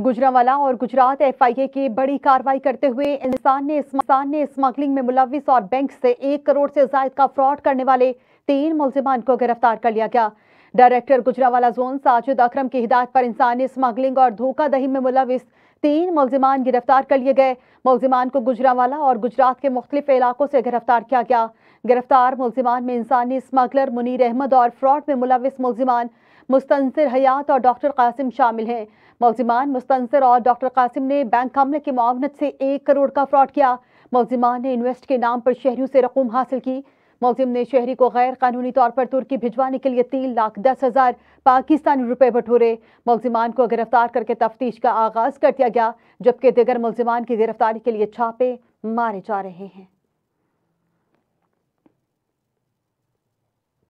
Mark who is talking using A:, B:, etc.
A: गुजरावाला और गुजरात एफआईए की बड़ी कार्रवाई करते हुए इंसान ने इंसान ने स्मगलिंग में मुलविस और बैंक से एक करोड़ से जायद का फ्रॉड करने वाले तीन मुलजिमान को गिरफ्तार कर लिया गया डायरेक्टर गुजरावाला जोन साजिद अकरम की हिदायत पर इंसानी स्मगलिंग और धोखादही में मुलविस तीन मुलजिमान गिरफ्तार कर लिए गए मुलजिमान को गुजरावाला और गुजरात के मुख्तलिफ इलाकों से गिरफ्तार किया गया गिरफ्तार मुलजिमान में इंसानी स्मगलर मुनीर अहमद और फ्रॉड में मुलविस मुलजिमान मुस्तंसर हयात और डॉक्टर कासिम शामिल हैं मुलजिमान मुस्तंसर और डॉक्टर कासिम ने बैंक हमले की मावनत से एक करोड़ का फ्रॉड किया मुलजिमान ने इन्वेस्ट के नाम पर शहरियों से रकूम हासिल की मुलिम ने शहरी को गैर कानूनी तौर पर तुर्की भिजवाने के लिए तीन लाख दस हजार पाकिस्तानी रुपए बटोरे मुलजिमान को गिरफ्तार करके तफ्तीश का आगाज कर दिया गया जबकि दिगर मुलजिमान की गिरफ्तारी के लिए छापे मारे जा रहे हैं